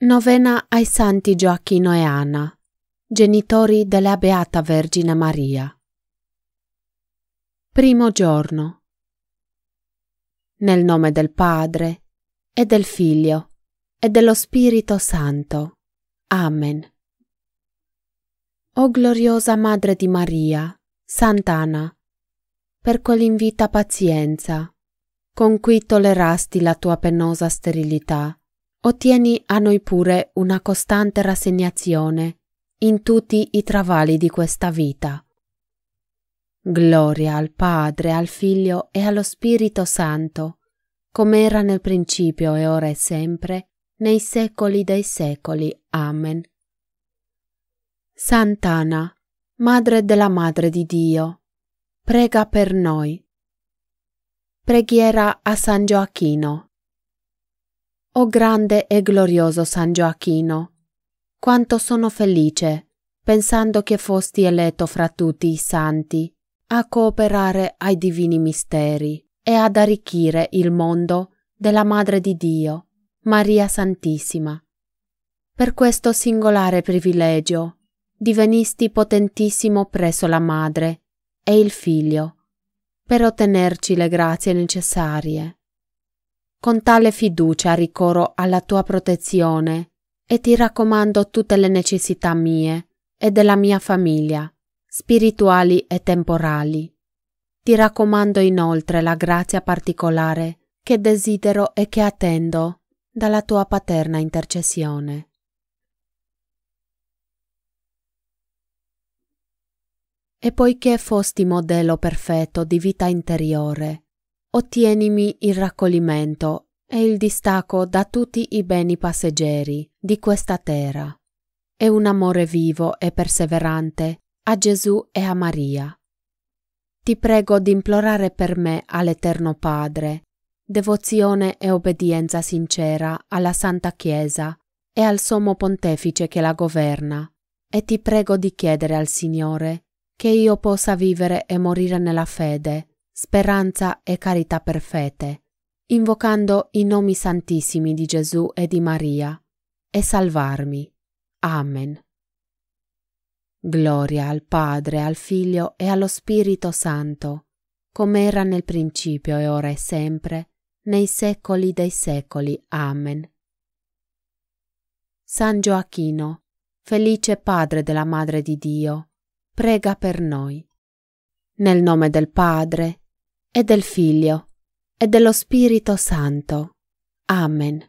Novena ai Santi Gioacchino e Anna, genitori della Beata Vergine Maria. Primo giorno. Nel nome del Padre, e del Figlio, e dello Spirito Santo. Amen. O gloriosa Madre di Maria, Sant'Anna, per quell'invita pazienza, con cui tollerasti la tua penosa sterilità, ottieni a noi pure una costante rassegnazione in tutti i travali di questa vita. Gloria al Padre, al Figlio e allo Spirito Santo, come era nel principio e ora e sempre, nei secoli dei secoli. Amen. Sant'Ana, Madre della Madre di Dio, prega per noi. Preghiera a San Gioacchino. O grande e glorioso San Gioacchino, quanto sono felice, pensando che fosti eletto fra tutti i santi, a cooperare ai divini misteri e ad arricchire il mondo della Madre di Dio, Maria Santissima. Per questo singolare privilegio divenisti potentissimo presso la Madre e il Figlio, per ottenerci le grazie necessarie con tale fiducia ricorro alla tua protezione e ti raccomando tutte le necessità mie e della mia famiglia, spirituali e temporali. Ti raccomando inoltre la grazia particolare che desidero e che attendo dalla tua paterna intercessione. E poiché fosti modello perfetto di vita interiore, ottienimi il raccoglimento e il distacco da tutti i beni passeggeri di questa terra e un amore vivo e perseverante a Gesù e a Maria. Ti prego di implorare per me all'Eterno Padre devozione e obbedienza sincera alla Santa Chiesa e al Sommo Pontefice che la governa, e ti prego di chiedere al Signore che io possa vivere e morire nella fede speranza e carità perfette, invocando i nomi santissimi di Gesù e di Maria, e salvarmi. Amen. Gloria al Padre, al Figlio e allo Spirito Santo, come era nel principio e ora e sempre, nei secoli dei secoli. Amen. San Gioacchino, felice Padre della Madre di Dio, prega per noi. Nel nome del Padre, e del Figlio e dello Spirito Santo. Amen.